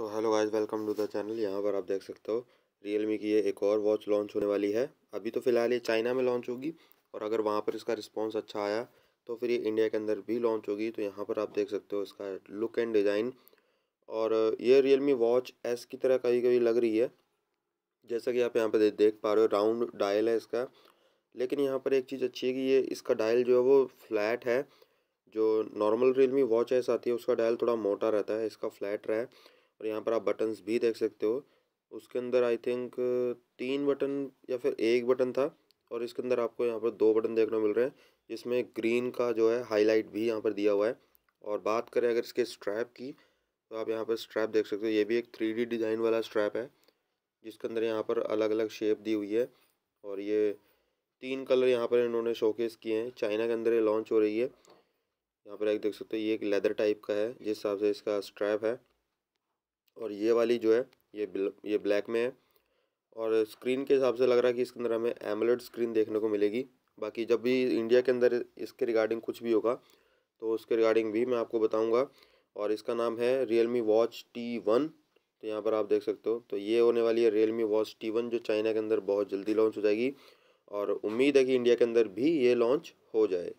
so hello guys welcome to the channel यहाँ पर आप देख सकते हो रियलमी की ये एक और वॉच लॉन्च होने वाली है अभी तो फ़िलहाल ये चाइना में लॉन्च होगी और अगर वहाँ पर इसका रिस्पॉन्स अच्छा आया तो फिर ये इंडिया के अंदर भी लॉन्च होगी तो यहाँ पर आप देख सकते हो इसका लुक एंड डिज़ाइन और ये रियलमी वॉच एस की तरह कभी कभी लग रही है जैसा कि आप यहाँ पर देख पा रहे हो राउंड डायल है इसका लेकिन यहाँ पर एक चीज़ अच्छी है कि ये इसका डायल जो है वो फ्लैट है जो नॉर्मल रियलमी वॉच ऐसा आती है उसका डायल थोड़ा मोटा रहता है इसका फ्लैट रहा है और यहाँ पर आप बटन्स भी देख सकते हो उसके अंदर आई थिंक तीन बटन या फिर एक बटन था और इसके अंदर आपको यहाँ पर दो बटन देखने मिल रहे हैं जिसमें ग्रीन का जो है हाईलाइट भी यहाँ पर दिया हुआ है और बात करें अगर इसके स्ट्रैप की तो आप यहाँ पर स्ट्रैप देख सकते हो ये भी एक थ्री डिज़ाइन वाला स्ट्रैप है जिसके अंदर यहाँ पर अलग अलग शेप दी हुई है और ये तीन कलर यहाँ पर इन्होंने शोकेस किए हैं चाइना के अंदर ये लॉन्च हो रही है यहाँ पर एक देख सकते हो ये एक लेदर टाइप का है जिस हिसाब से इसका स्ट्रैप है और ये वाली जो है ये ब्ल, ये ब्लैक में है और स्क्रीन के हिसाब से लग रहा है कि इसके अंदर हमें एमलेट स्क्रीन देखने को मिलेगी बाकी जब भी इंडिया के अंदर इसके रिगार्डिंग कुछ भी होगा तो उसके रिगार्डिंग भी मैं आपको बताऊँगा और इसका नाम है Realme Watch T one तो यहाँ पर आप देख सकते हो तो ये होने वाली है Realme Watch T one जो चाइना के अंदर बहुत जल्दी लॉन्च हो जाएगी और उम्मीद है कि इंडिया के अंदर भी ये लॉन्च हो जाए